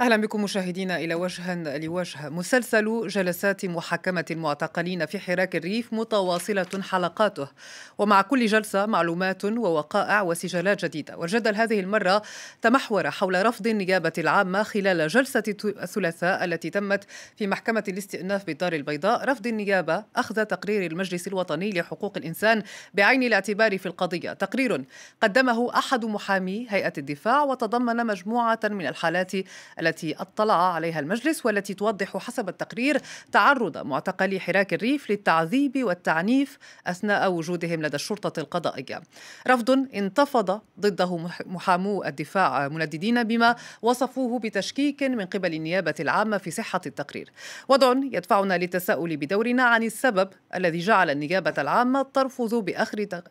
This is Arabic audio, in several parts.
أهلا بكم مشاهدينا إلى وجه لوجه مسلسل جلسات محاكمة المعتقلين في حراك الريف متواصلة حلقاته ومع كل جلسة معلومات ووقائع وسجالات جديدة والجدل هذه المرة تمحور حول رفض النيابة العامة خلال جلسة الثلاثاء التي تمت في محكمة الاستئناف بالدار البيضاء رفض النيابة أخذ تقرير المجلس الوطني لحقوق الإنسان بعين الاعتبار في القضية تقرير قدمه أحد محامي هيئة الدفاع وتضمن مجموعة من الحالات التي اطلع عليها المجلس والتي توضح حسب التقرير تعرض معتقلي حراك الريف للتعذيب والتعنيف أثناء وجودهم لدى الشرطة القضائية رفض انتفض ضده محامو الدفاع منددين بما وصفوه بتشكيك من قبل النيابة العامة في صحة التقرير وضع يدفعنا للتساؤل بدورنا عن السبب الذي جعل النيابة العامة ترفض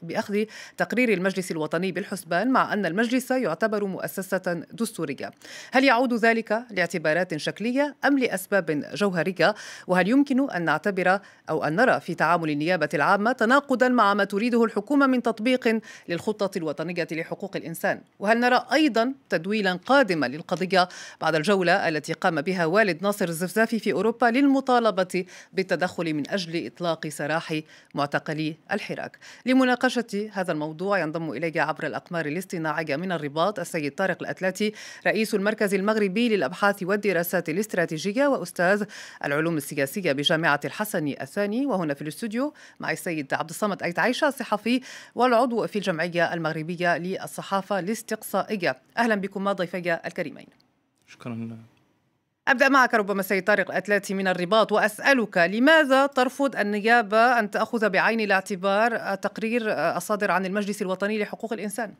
بأخذ تقرير المجلس الوطني بالحسبان مع أن المجلس يعتبر مؤسسة دستورية هل يعود ذلك ذلك لاعتبارات شكلية أم لأسباب جوهرية وهل يمكن أن نعتبر أو أن نرى في تعامل النيابة العامة تناقضا مع ما تريده الحكومة من تطبيق للخطة الوطنية لحقوق الإنسان وهل نرى أيضا تدويلا قادما للقضية بعد الجولة التي قام بها والد ناصر الزفزافي في أوروبا للمطالبة بالتدخل من أجل إطلاق سراح معتقلي الحراك لمناقشة هذا الموضوع ينضم إلي عبر الأقمار الاصطناعية من الرباط السيد طارق الأتلاتي رئيس المركز المغربي للأبحاث الأبحاث والدراسات الاستراتيجية وأستاذ العلوم السياسية بجامعة الحسن الثاني وهنا في الاستوديو مع السيد عبد الصمد أيت عيشة الصحفي والعضو في الجمعية المغربية للصحافة الاستقصائية أهلا بكما ضيفي الكريمين شكرا أبدأ معك ربما سيد طارق الأتلاتي من الرباط وأسألك لماذا ترفض النيابة أن تأخذ بعين الاعتبار تقرير الصادر عن المجلس الوطني لحقوق الإنسان؟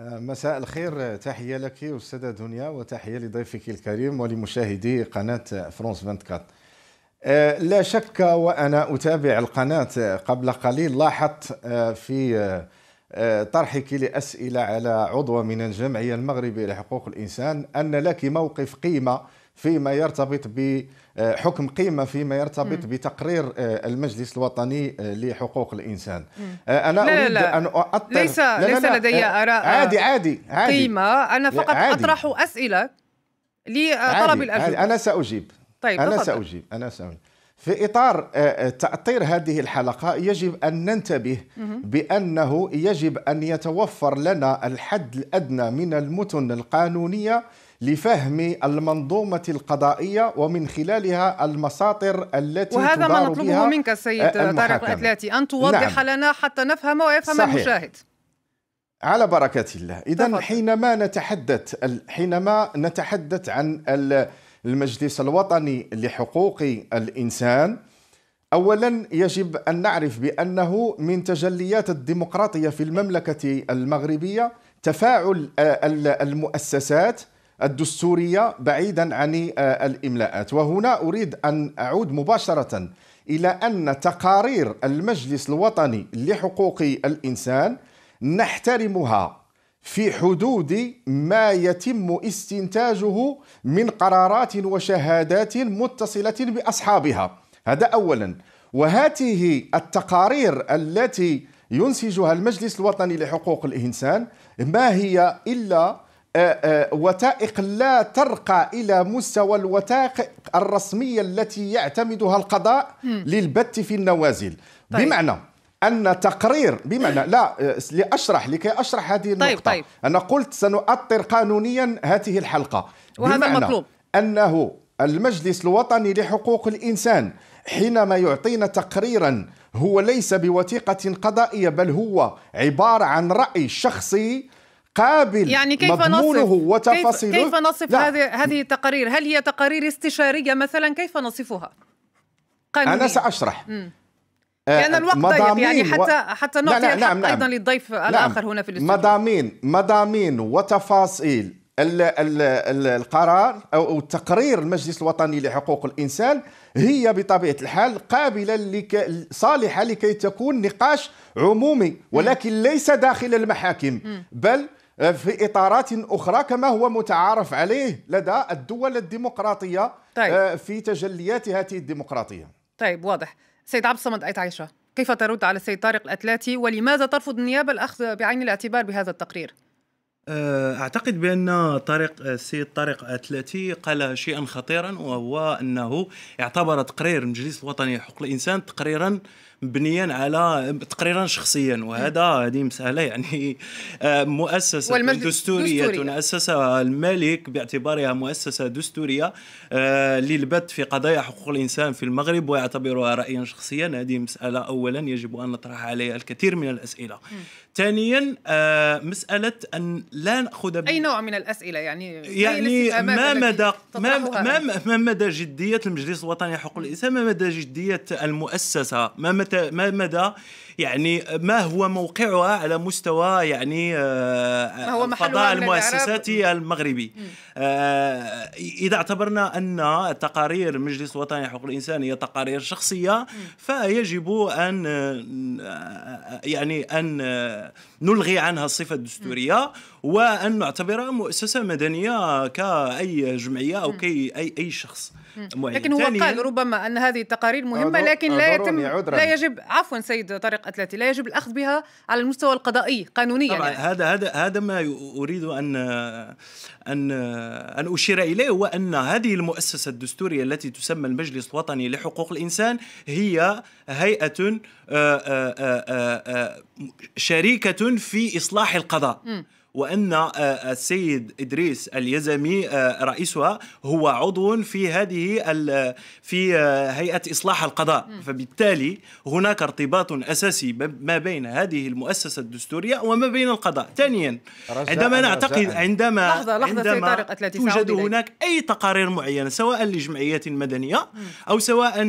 مساء الخير تحية لك أستاذة دنيا وتحية لضيفك الكريم ولمشاهدي قناة فرونس 24 آه، لا شك وأنا أتابع القناة قبل قليل لاحظت آه، في آه، طرحك لأسئلة على عضو من الجمعية المغربية لحقوق الإنسان أن لك موقف قيمة فيما يرتبط بحكم آه، قيمة فيما يرتبط بتقرير آه، المجلس الوطني آه، لحقوق الإنسان أنا لا أريد لا أن أؤطر ليس, لا ليس لا لدي آراء عادي عادي عادي قيمة أنا فقط عادي. أطرح أسئلة لطلب الأجوبة أنا سأجيب طيب أنا تفضل. سأجيب أنا سأجيب في اطار تاطير هذه الحلقه يجب ان ننتبه بانه يجب ان يتوفر لنا الحد الادنى من المتن القانونيه لفهم المنظومة القضائية ومن خلالها المساطر التي وهذا ما نطلبه منك سيد طارق الأتلاتي أن توضح نعم. لنا حتى نفهم ويفهم صحيح. المشاهد على بركة الله إذا حينما نتحدث حينما نتحدث عن المجلس الوطني لحقوق الإنسان اولا يجب ان نعرف بانه من تجليات الديمقراطيه في المملكه المغربيه تفاعل المؤسسات الدستورية بعيدا عن آه، الإملاءات وهنا أريد أن أعود مباشرة إلى أن تقارير المجلس الوطني لحقوق الإنسان نحترمها في حدود ما يتم استنتاجه من قرارات وشهادات متصلة بأصحابها هذا أولا وهذه التقارير التي ينسجها المجلس الوطني لحقوق الإنسان ما هي إلا آه، آه، وثائق لا ترقى الى مستوى الوثائق الرسميه التي يعتمدها القضاء للبت في النوازل طيب. بمعنى ان تقرير بمعنى لا آه، لاشرح لكي اشرح هذه طيب، النقطه طيب طيب. انا قلت سنؤطر قانونيا هذه الحلقه وهذا مطلوب انه المجلس الوطني لحقوق الانسان حينما يعطينا تقريرا هو ليس بوثيقه قضائيه بل هو عباره عن راي شخصي قابل يعني كيف مضمونه نصف وتفاصيله كيف, كيف نصف هذه هذه التقارير هل هي تقارير استشارية مثلا كيف نصفها قانونيا. أنا سأشرح مم. آه، لأن الوقت ضيق يعني حتى و... حتى نعطي الحق نعم أيضا نعم. للضيف نعم. الآخر نعم. هنا في الاستوديو مضامين مضامين وتفاصيل القرار أو تقرير المجلس الوطني لحقوق الإنسان هي بطبيعة الحال قابلة لك صالحة لكي تكون نقاش عمومي ولكن ليس داخل المحاكم بل آه، في اطارات اخرى كما هو متعارف عليه لدى الدول الديمقراطيه طيب. آه، في تجليات هذه الديمقراطيه. طيب واضح. سيد عبد الصمد ايت عيشه، كيف ترد على السيد طارق الاتلاتي ولماذا ترفض النيابه الاخذ بعين الاعتبار بهذا التقرير؟ آه، اعتقد بان طارق السيد طارق الاتلاتي قال شيئا خطيرا وهو انه اعتبر تقرير المجلس الوطني لحقوق الانسان تقريرا مبنيا على تقريرا شخصيا وهذا هذه مساله يعني آه، مؤسسه دستوريه دستورية. اسسها آه، الملك باعتبارها مؤسسه دستوريه آه، للبت في قضايا حقوق الانسان في المغرب ويعتبرها رايا شخصيا هذه مساله اولا يجب ان نطرح عليها الكثير من الاسئله ثانيا مساله ان لا ناخذ ب... اي نوع من الاسئله يعني يعني ما مدى ما ما, مدى جديه المجلس الوطني لحقوق الانسان ما مدى جديه المؤسسه ما Même m'a يعني ما هو موقعها على مستوى يعني آه، ما الفضاء المؤسساتي المغربي آه، إذا اعتبرنا أن تقارير مجلس الوطني لحقوق الإنسان هي تقارير شخصية فيجب أن آه، يعني أن نلغي عنها الصفة الدستورية وأن نعتبرها مؤسسة مدنية كأي جمعية أو كأي أي, أي شخص معين لكن هو قال ربما أن هذه التقارير مهمة لكن لا يتم لا يجب عفوا سيد طارق الأتلتي لا يجب الأخذ بها على المستوى القضائي قانونيا طبعا يعني. هذا هذا هذا ما أريد أن أن أن أشير إليه هو أن هذه المؤسسة الدستورية التي تسمى المجلس الوطني لحقوق الإنسان هي هيئة آه، آه، آه، شريكة في إصلاح القضاء م. وان آه، آه، السيد ادريس اليزمي آه، رئيسها هو عضو في هذه في هيئه اصلاح القضاء فبالتالي هناك ارتباط اساسي ما بين هذه المؤسسه الدستوريه وما بين القضاء ثانيا عندما نعتقد عندما لحظة لحظة عندما توجد هناك اي تقارير معينه سواء لجمعيات مدنيه او سواء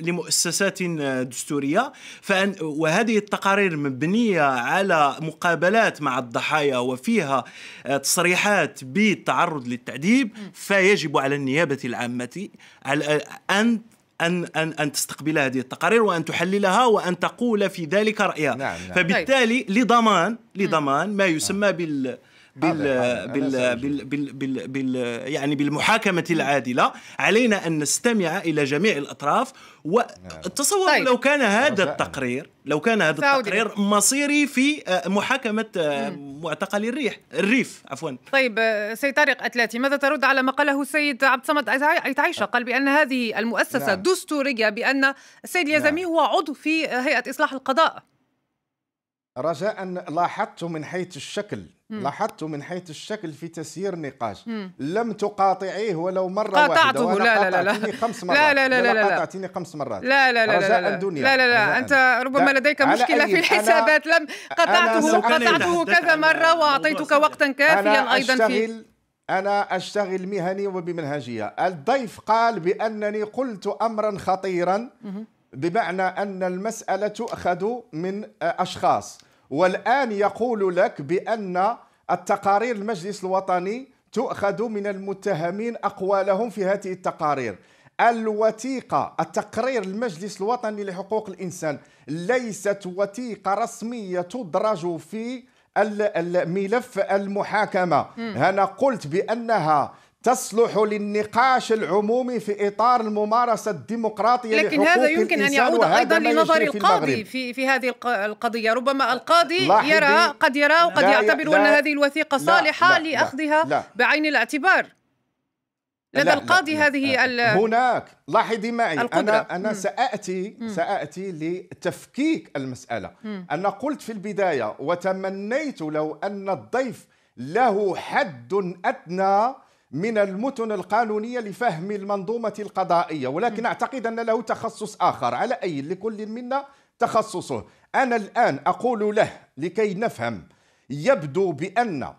لمؤسسات دستوريه فأن وهذه التقارير مبنيه على مقابلات مع الضحايا وفيها آه، تصريحات بالتعرض للتعذيب فيجب على النيابة العامة آه، أن أن أن أن تستقبل هذه التقارير وأن تحللها وأن تقول في ذلك رأيها نعم نعم. فبالتالي طيب. لضمان لضمان ما يسمى نعم. بال بال بال بال بال بال بال يعني بالمحاكمة العادلة علينا أن نستمع إلى جميع الأطراف وتصور طيب. لو كان هذا التقرير لو كان هذا التقرير مصيري في آه، محاكمة آه، معتقل الريح الريف عفوا طيب آه، سيد طارق أتلاتي ماذا ترد على ما قاله السيد عبد الصمد عيشه قال بأن هذه المؤسسة نعم. دستورية بأن السيد اليزامي نعم. هو عضو في هيئة إصلاح القضاء رجاء لاحظت من حيث الشكل لاحظت من حيث الشكل في تسيير النقاش لم تقاطعيه ولو مره قاطعته واحده لا لا لا لا خمس مرات لا لا لا لا, لا, لا قاطعتني خمس مرات لا لا لا لا لا الدنيا لا لا لا انت ربما لديك مشكله في الحسابات لم قطعته قطعته كذا مره واعطيتك وقتا كافيا ايضا في أنا أشتغل مهني وبمنهجية الضيف قال بأنني قلت أمرا خطيرا بمعنى أن المسألة تؤخذ من أشخاص والآن يقول لك بأن التقارير المجلس الوطني تؤخذ من المتهمين أقوالهم في هذه التقارير الوثيقة التقرير المجلس الوطني لحقوق الإنسان ليست وثيقة رسمية تدرج في الملف المحاكمة أنا قلت بأنها تصلح للنقاش العمومي في اطار الممارسه الديمقراطيه لكن هذا يمكن ان يعود ايضا لنظر القاضي في, في, هذه القضيه ربما القاضي يرى قد يرى وقد يعتبر ان هذه الوثيقه صالحه لا لاخذها لا بعين الاعتبار لدى القاضي هذه هناك لاحظي معي القدرة. انا انا مم. ساتي مم. ساتي لتفكيك المساله مم. انا قلت في البدايه وتمنيت لو ان الضيف له حد ادنى من المتن القانونية لفهم المنظومة القضائية ولكن أعتقد أن له تخصص آخر على أي لكل منا تخصصه أنا الآن أقول له لكي نفهم يبدو بأن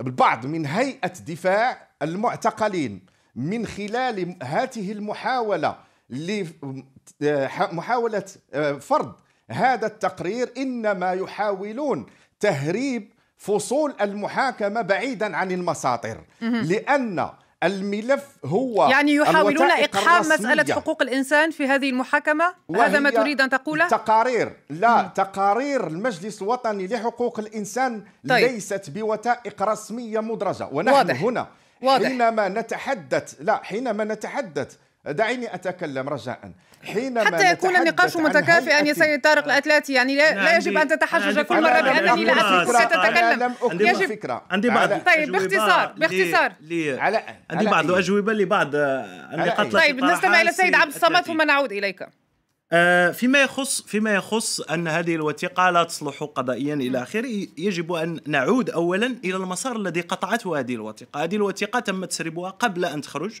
البعض من هيئة دفاع المعتقلين من خلال هذه المحاولة لمحاولة آه، آه، فرض هذا التقرير إنما يحاولون تهريب فصول المحاكمه بعيدا عن المساطر لان الملف هو يعني يحاولون اقحام مساله حقوق الانسان في هذه المحاكمه هذا ما تريد ان تقوله تقارير لا مم. تقارير المجلس الوطني لحقوق الانسان طيب. ليست بوثائق رسميه مدرجه ونحن واضح. هنا واضح. حينما نتحدث لا حينما نتحدث دعيني اتكلم رجاء حينما حتى يكون النقاش متكافئا يا سيد طارق الاتلاتي يعني لا, لا يجب ان تتحجج كل مره بانني لا اسمعك تتكلم يجب فكره عندي بعض طيب باختصار باختصار على عندي بعض الاجوبه إيه؟ لبعض النقاط إيه؟ طيب نستمع الى السيد عبد الصمد ثم نعود اليك آه، فيما يخص فيما يخص ان هذه الوثيقه لا تصلح قضائيا الى اخره يجب ان نعود اولا الى المسار الذي قطعته هذه الوثيقه هذه الوثيقه تم تسريبها قبل ان تخرج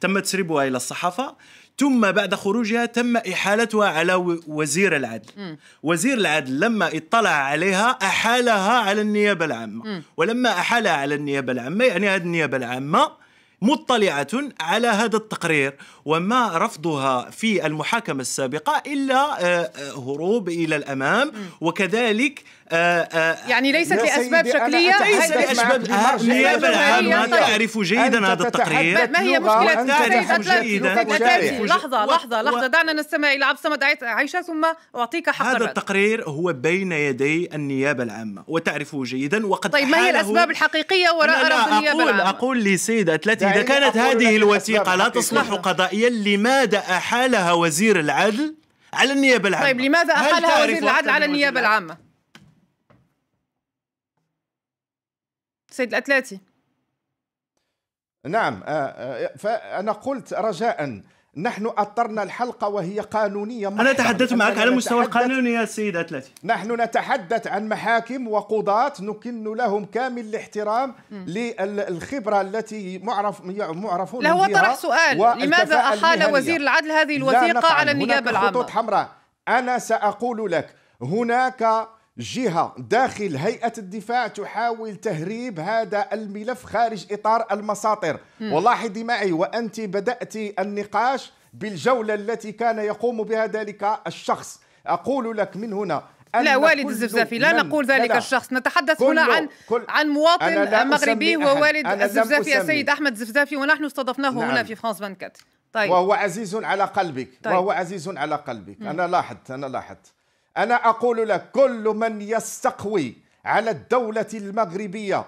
تم تسريبها الى الصحافه ثم بعد خروجها تم إحالتها على وزير العدل م. وزير العدل لما اطلع عليها أحالها على النيابة العامة م. ولما أحالها على النيابة العامة يعني هذه النيابة العامة مطلعة على هذا التقرير وما رفضها في المحاكمة السابقة إلا آه، آه، هروب إلى الأمام وكذلك آه، آه، يعني ليست لاسباب شكليه ليست لاسباب النيابه العامه تعرف جيدا هذا التقرير ما هي مشكله تعرف جيدا لحظه لحظه لحظه دعنا نستمع الى عبد الصمد عيشه ثم اعطيك حق هذا التقرير هو بين يدي النيابه العامه وتعرفه جيدا وقد طيب ما هي الاسباب الحقيقيه وراء رفض النيابه العامه اقول لسيد اتلتي اذا يعني كانت هذه الوثيقه لا تصلح قضائيا لماذا احالها وزير العدل على النيابه العامه طيب لماذا احالها وزير العدل على النيابه العامه سيد الاتلاتي نعم آه، آه، فانا قلت رجاء نحن أطرنا الحلقة وهي قانونية أنا تحدثت معك على مستوى القانون يا سيد أتلتي نحن نتحدث عن محاكم وقضاة نكن لهم كامل الاحترام للخبرة التي معرف معرفون لا هو طرح سؤال لماذا أحال وزير العدل هذه الوثيقة على النيابة العامة خطوط حمراء أنا سأقول لك هناك جهة داخل هيئة الدفاع تحاول تهريب هذا الملف خارج إطار المساطر ولاحظي معي وأنت بدأت النقاش بالجولة التي كان يقوم بها ذلك الشخص أقول لك من هنا أن لا والد الزفزافي لا نقول ذلك لا الشخص نتحدث هنا عن كل عن مواطن مغربي ووالد الزفزافي السيد احمد الزفزافي ونحن استضفناه نعم. هنا في فرانس 24 طيب وهو عزيز على قلبك طيب. وهو عزيز على قلبك م. انا لاحظت انا لاحظت أنا أقول لك كل من يستقوي على الدولة المغربية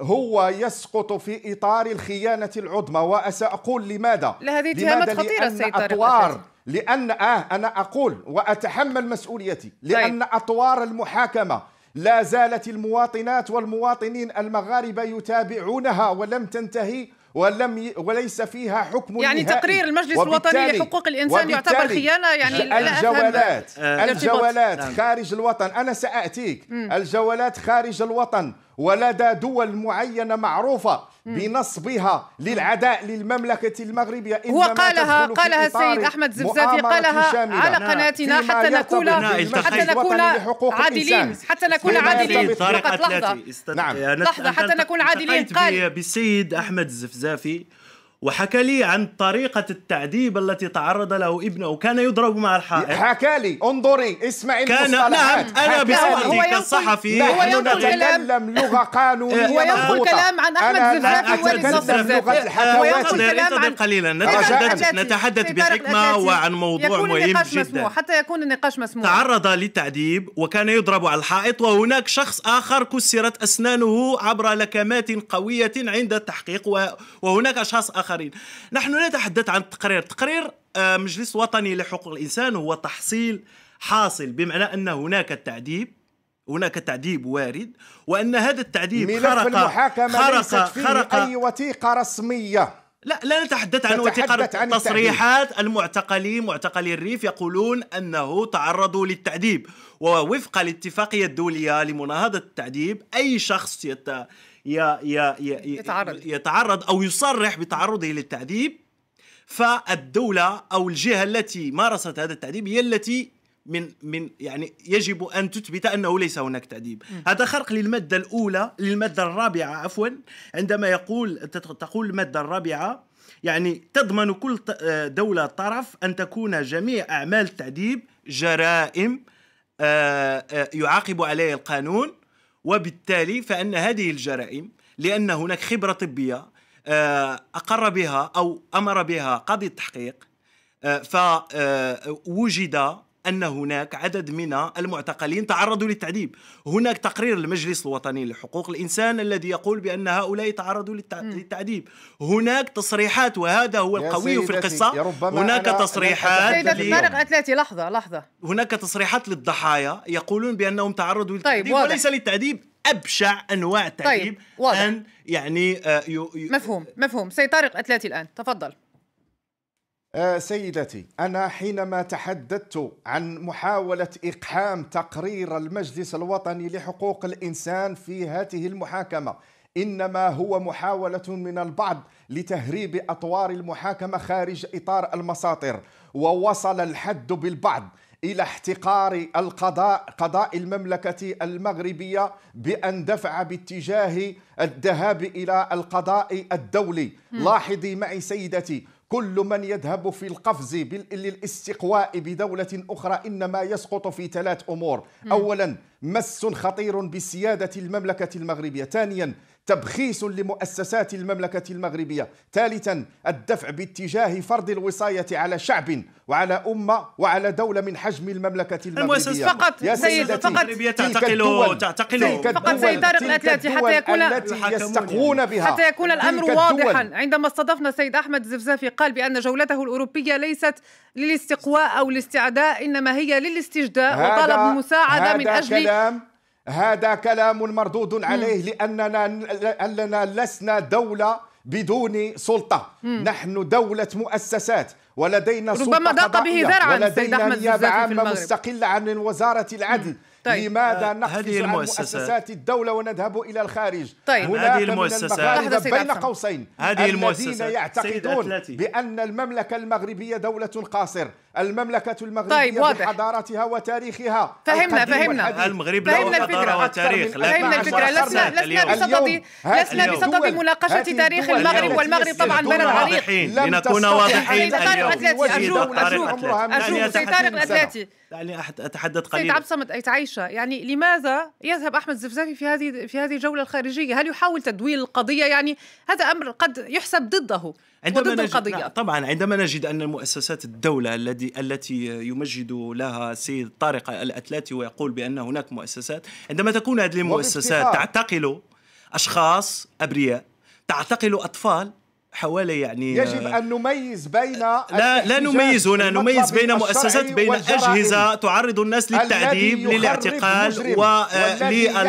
هو يسقط في إطار الخيانة العظمى وسأقول لماذا لا هذه اتهامات خطيرة سيد أطوار لأن آه أنا أقول وأتحمل مسؤوليتي طيب. لأن طيب. أطوار المحاكمة لا زالت المواطنات والمواطنين المغاربة يتابعونها ولم تنتهي ولم ي... وليس فيها حكم يعني نهائي. تقرير المجلس الوطني لحقوق الانسان يعتبر خيانه يعني الجولات آه. الجولات نعم. خارج الوطن انا ساتيك الجولات خارج الوطن ولدى دول معينه معروفه بنصبها للعداء للمملكة المغربية هو قالها قالها السيد أحمد زبزافي قالها على نعم. قناتنا حتى نكون نعم، حتى نكون عادلين حتى نكون عادلين فقط لحظة نعم لحظة حتى نكون عادلين قال بالسيد أحمد زفزافي وحكى لي عن طريقة التعذيب التي تعرض له ابنه كان يضرب مع الحائط حكى لي انظري اسمعي كان نعم أنا بصفتي كصحفي نحن نتكلم لغة قانونية هو ينقل كلام عن أحمد زرزافي ولد لغة الحكواتي قليلا نتحدث, نتحدث بحكمة وعن موضوع مهم جدا حتى يكون النقاش مسموع تعرض للتعذيب وكان يضرب على الحائط وهناك شخص آخر كسرت أسنانه عبر لكمات قوية عند التحقيق وهناك أشخاص آخر الآخرين نحن لا نتحدث عن التقرير تقرير آه، مجلس وطني لحقوق الإنسان هو تحصيل حاصل بمعنى أن هناك التعذيب هناك تعذيب وارد وان هذا التعذيب ملف المحاكمه خرق ليست فيه خرق اي وثيقه رسميه لا لا نتحدث عن وثيقه تصريحات المعتقلين معتقلي الريف يقولون انه تعرضوا للتعذيب ووفق الاتفاقيه الدوليه لمناهضه التعذيب اي شخص يتعرض. يتعرض أو يصرح بتعرضه للتعذيب فالدولة أو الجهة التي مارست هذا التعذيب هي التي من من يعني يجب ان تثبت انه ليس هناك تعذيب هذا خرق للماده الاولى للماده الرابعه عفوا عندما يقول تقول الماده الرابعه يعني تضمن كل آه، دوله طرف ان تكون جميع اعمال التعذيب جرائم آه، آه، يعاقب عليها القانون وبالتالي فان هذه الجرائم لان هناك خبره طبيه آه، اقر بها او امر بها قاضي التحقيق آه، فوجد أن هناك عدد من المعتقلين تعرضوا للتعذيب هناك تقرير المجلس الوطني لحقوق الإنسان الذي يقول بأن هؤلاء تعرضوا للتعذيب هناك تصريحات وهذا هو القوي في القصة هناك تصريحات سيدة أتلاتي لحظة لحظة هناك تصريحات للضحايا يقولون بأنهم تعرضوا طيب، للتعذيب طيب وليس للتعذيب ابشع انواع التعذيب طيب ان يعني آه يو يو مفهوم مفهوم سي طارق اتلاتي الان تفضل آه، سيدتي أنا حينما تحدثت عن محاولة إقحام تقرير المجلس الوطني لحقوق الإنسان في هذه المحاكمة إنما هو محاولة من البعض لتهريب أطوار المحاكمة خارج إطار المساطر ووصل الحد بالبعض الى احتقار القضاء قضاء المملكه المغربيه بان دفع باتجاه الذهاب الى القضاء الدولي م. لاحظي معي سيدتي كل من يذهب في القفز للاستقواء بدولة أخرى إنما يسقط في ثلاث أمور أولا مس خطير بسيادة المملكة المغربية ثانيا تبخيس لمؤسسات المملكة المغربية ثالثا الدفع باتجاه فرض الوصاية على شعب وعلى أمة وعلى دولة من حجم المملكة المغربية فقط يا سيدتي فقط تعتقل تعتقل فقط سيد طارق الأتلاتي حتى يكون التي يستقون بها حتى يكون الأمر واضحا عندما استضفنا السيد أحمد الزفزافي قال بأن جولته الأوروبية ليست للاستقواء أو الاستعداء إنما هي للاستجداء وطلب مساعدة من أجل هذا كلام مردود عليه لأننا لأننا لسنا دولة بدون سلطة مم. نحن دولة مؤسسات ولدينا ربما سلطة ضاق به ذرعا ولدينا نيابة عامة مستقلة عن وزارة العدل طيب. لماذا آه نقفز هذه عن مؤسسات الدولة ونذهب إلى الخارج طيب. هناك هذه المؤسسات بين قوسين هذه المؤسسات الذين يعتقدون بأن المملكة المغربية دولة قاصر المملكة المغربية طيب بحضارتها وتاريخها فهمنا فهمنا المغرب له حضارة وتاريخ فهمنا الفكرة لسنا لسنا بصدد لسنا بصدد مناقشة تاريخ المغرب والمغرب طبعا بلد عريق لنكون واضحين اليوم أرجوك أرجوك أرجوك سيد طارق الأتلاتي دعني أتحدث قليلا سيد عبد الصمد أي تعيشة يعني لماذا يذهب أحمد الزفزافي في هذه في هذه الجولة الخارجية هل يحاول تدوير القضية يعني هذا أمر قد يحسب ضده عندما نجد القضية نعم، طبعا عندما نجد أن مؤسسات الدولة الذي التي يمجد لها سيد طارق الأتلاتي ويقول بأن هناك مؤسسات عندما تكون هذه المؤسسات تعتقل أشخاص أبرياء تعتقل أطفال حوالي يعني يجب ان نميز بين لا لا نميز هنا نميز بين مؤسسات بين اجهزه تعرض الناس للتعذيب للاعتقال ولل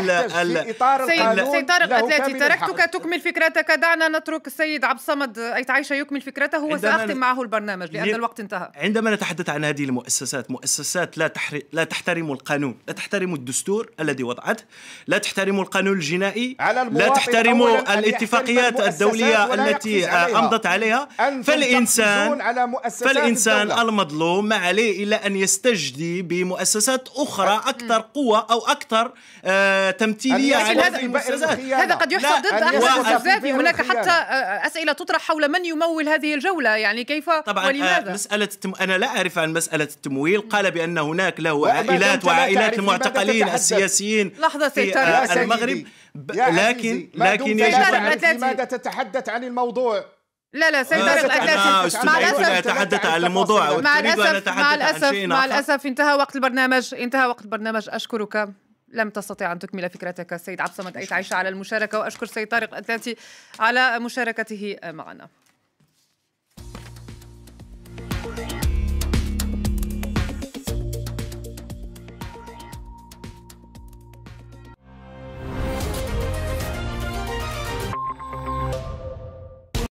آه، سيد طارق اتلاتي تركتك تكمل فكرتك دعنا نترك السيد عبد الصمد ايتعيشة يكمل فكرته وساختم معه البرنامج لان الوقت انتهى عندما نتحدث عن هذه المؤسسات مؤسسات لا تحري لا تحترم القانون لا تحترم الدستور الذي وضعته لا تحترم القانون الجنائي لا تحترم الاتفاقيات الدوليه التي عليها. أمضت عليها فالإنسان على مؤسسات فالإنسان الدولة. المظلوم ما عليه إلا أن يستجدي بمؤسسات أخرى أه. أكثر قوة أو أكثر آه تمثيلية على هذا, هذا قد يحصل ضد أحمد القذافي هناك حتى آه، أسئلة تطرح حول من يمول هذه الجولة يعني كيف طبعا ولماذا؟ آه، مسألة التم... أنا لا أعرف عن مسألة التمويل قال بأن هناك له عائلات وعائلات المعتقلين السياسيين لحظة في المغرب لكن لكن يجب لماذا تتحدث عن الموضوع لا لا سيد آه، أنا أتاسف مع الأسف عن الموضوع مع الأسف مع الأسف مع الأسف انتهى وقت البرنامج انتهى وقت البرنامج أشكرك لم تستطع أن تكمل فكرتك السيد عبد الصمد أيت عيشة على المشاركة وأشكر السيد طارق الأتلانتي على مشاركته معنا